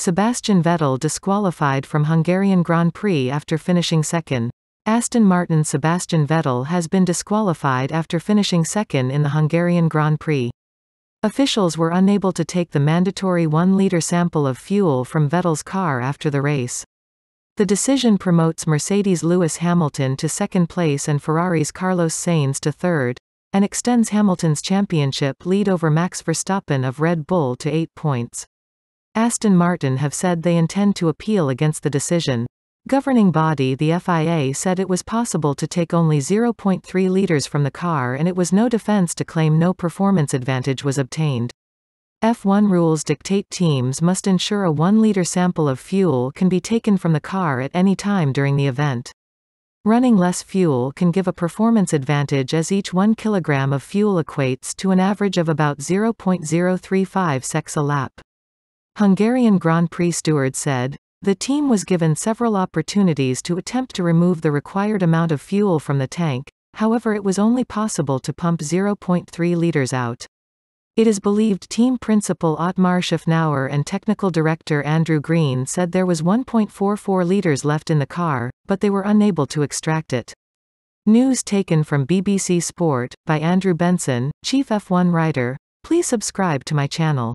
Sebastian Vettel disqualified from Hungarian Grand Prix after finishing second. Aston Martin Sebastian Vettel has been disqualified after finishing second in the Hungarian Grand Prix. Officials were unable to take the mandatory 1-liter sample of fuel from Vettel's car after the race. The decision promotes Mercedes Lewis Hamilton to second place and Ferrari's Carlos Sainz to third, and extends Hamilton's championship lead over Max Verstappen of Red Bull to eight points. Aston Martin have said they intend to appeal against the decision. Governing body the FIA said it was possible to take only 0.3 liters from the car and it was no defense to claim no performance advantage was obtained. F1 rules dictate teams must ensure a 1-liter sample of fuel can be taken from the car at any time during the event. Running less fuel can give a performance advantage as each 1 kilogram of fuel equates to an average of about 0.035 secs a lap. Hungarian Grand Prix steward said, the team was given several opportunities to attempt to remove the required amount of fuel from the tank, however it was only possible to pump 0.3 liters out. It is believed team principal Otmar Schaffnauer and technical director Andrew Green said there was 1.44 liters left in the car, but they were unable to extract it. News taken from BBC Sport, by Andrew Benson, chief F1 writer. Please subscribe to my channel.